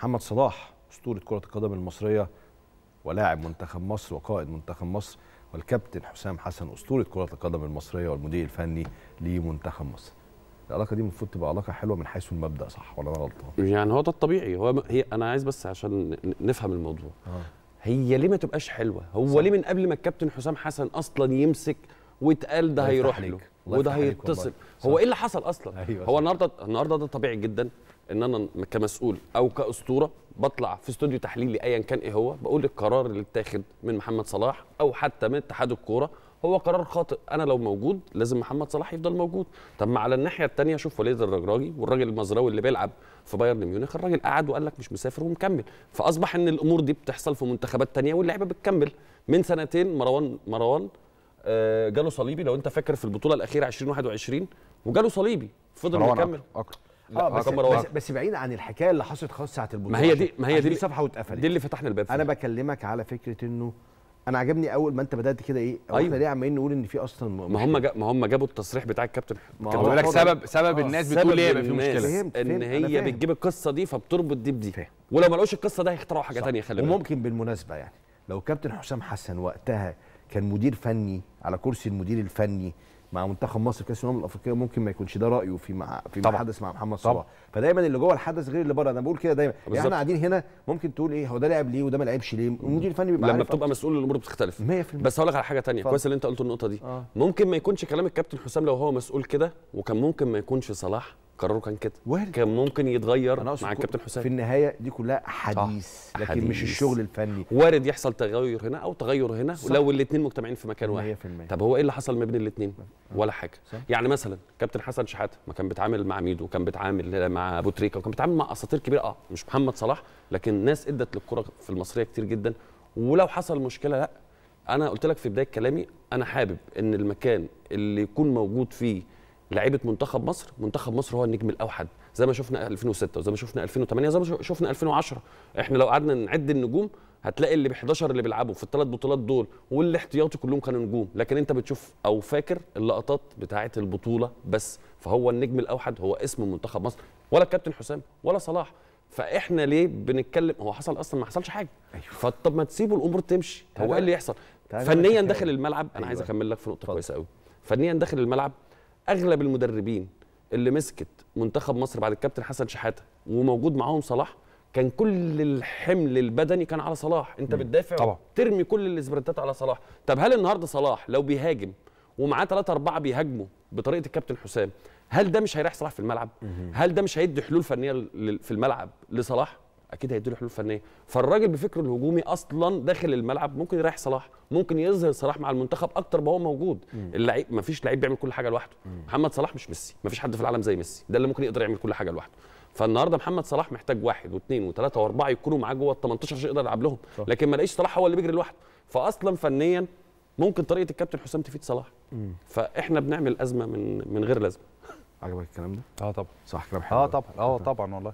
محمد صلاح اسطوره كره القدم المصريه ولاعب منتخب مصر وقائد منتخب مصر والكابتن حسام حسن اسطوره كره القدم المصريه والمدير الفني لمنتخب مصر العلاقه دي المفروض تبقى علاقه حلوه من حيث المبدا صح ولا انا غلطان يعني هو ده الطبيعي هو هي انا عايز بس عشان نفهم الموضوع آه. هي ليه ما تبقاش حلوه هو صح. ليه من قبل ما الكابتن حسام حسن اصلا يمسك واتقال ده هيروح له وده هيتصل هو ايه اللي حصل اصلا أيوة هو النهارده النهارده ده طبيعي جدا ان انا كمسؤول او كاسطوره بطلع في استوديو تحليلي ايا كان ايه هو بقول القرار اللي اتاخد من محمد صلاح او حتى من اتحاد الكوره هو قرار خاطئ انا لو موجود لازم محمد صلاح يفضل موجود طب ما على الناحيه الثانيه شوف وليد الرجراجي والراجل المزراوي اللي بيلعب في بايرن ميونخ الراجل قعد وقال لك مش مسافر ومكمل فاصبح ان الامور دي بتحصل في منتخبات ثانيه واللعيبه بتكمل من سنتين مروان مروان آه، جاله صليبي لو انت فاكر في البطوله الاخيره 2021 وجاله صليبي فضل مكمل آه بس, بس, بس بعيد عن الحكايه اللي حصلت خالص ساعه البطوله ما هي دي ما هي دي, دي صفحه واتقفلت دي اللي فتحنا الباب فيه. انا بكلمك على فكره انه انا عجبني اول ما انت بدات كده ايه أيوة. احنا ليه عمالين نقول ان في اصلا ما هم ما هم جابوا التصريح بتاع الكابتن ما هو لك سبب سبب آه الناس بتقول ليه ما في مشكله فهمت ان هي بتجيب القصه دي فبتربط دي بدي ولو ما لقوش القصه ده هيخترعوا حاجه ثانيه خلي بالك وممكن بالمناسبه يعني لو كابتن حسام حسن وقتها كان مدير فني على كرسي المدير الفني مع منتخب مصر كاس الامم الافريقيه ممكن ما يكونش ده رايه في مع في طبعا. حدث مع محمد صلاح فدايما اللي جوه الحدث غير اللي بره انا بقول كده دايما يعني احنا قاعدين هنا ممكن تقول ايه هو ده لعب ليه وده ما لعبش ليه المدير الفني بيبقى لما بتبقى مسؤول الامور بتختلف 100% بس هقول لك على حاجه ثانيه كويس اللي انت قلته النقطه دي آه. ممكن ما يكونش كلام الكابتن حسام لو هو مسؤول كده وكان ممكن ما يكونش صلاح قراره كان كده وارد. كان ممكن يتغير مع الكابتن حسام في النهايه دي كلها صح. لكن حديث. مش الشغل الفني وارد يحصل تغير هنا او تغير هنا صح. لو الاثنين مجتمعين في مكان واحد طب هو ايه اللي حصل ما بين الاثنين ولا حاجه صح. يعني مثلا كابتن حسن شحاته ما كان بيتعامل مع ميدو كان بيتعامل مع ابو تريكه وكان بيتعامل مع اساطير كبيره اه مش محمد صلاح لكن ناس ادت للكره في المصريه كتير جدا ولو حصل مشكله لا انا قلت لك في بدايه كلامي انا حابب ان المكان اللي يكون موجود فيه لعيبه منتخب مصر منتخب مصر هو النجم الاوحد زي ما شفنا 2006 وزي ما شفنا 2008 زي ما شفنا 2010 احنا لو قعدنا نعد النجوم هتلاقي اللي ب 11 اللي بيلعبوا في الثلاث بطولات دول والاحتياطي كلهم كانوا نجوم لكن انت بتشوف او فاكر اللقطات بتاعه البطوله بس فهو النجم الاوحد هو اسم منتخب مصر ولا الكابتن حسام ولا صلاح فاحنا ليه بنتكلم هو حصل اصلا ما حصلش حاجه أيوه. فطب ما تسيبوا الامور تمشي هو ايه اللي يحصل يعني. أيوه. فنيا داخل الملعب انا أيوة. عايز اكمل لك في نقطه كويسه قوي فنيا داخل الملعب اغلب المدربين اللي مسكت منتخب مصر بعد الكابتن حسن شحاته وموجود معاهم صلاح كان كل الحمل البدني كان على صلاح انت بتدافع طبعا. ترمي كل الاسبرنتات على صلاح طب هل النهارده صلاح لو بيهاجم ومعاه ثلاثة أربعة بيهاجموا بطريقة الكابتن حسام هل ده مش هيريح صلاح في الملعب؟ هل ده مش هيدي حلول فنية في الملعب لصلاح؟ اكيد له حلول فنيه فالراجل بفكره الهجومي اصلا داخل الملعب ممكن يريح صلاح ممكن يظهر صلاح مع المنتخب اكتر ما هو موجود اللعيب ما فيش لعيب بيعمل كل حاجه لوحده محمد صلاح مش ميسي ما فيش حد في العالم زي ميسي ده اللي ممكن يقدر يعمل كل حاجه لوحده فالنهارده محمد صلاح محتاج واحد واثنين وثلاثه واربعه يكونوا معاه جوه ال 18 عشان يقدر يلعب لهم لكن ما لقيش صلاح هو اللي بيجري لوحده فاصلا فنيا ممكن طريقه الكابتن حسام تفيد صلاح فاحنا بنعمل ازمه من من غير لازمه عجبك الكلام ده؟ اه طبعا صح كلام آه حلو اه طبعا اه طبعا والله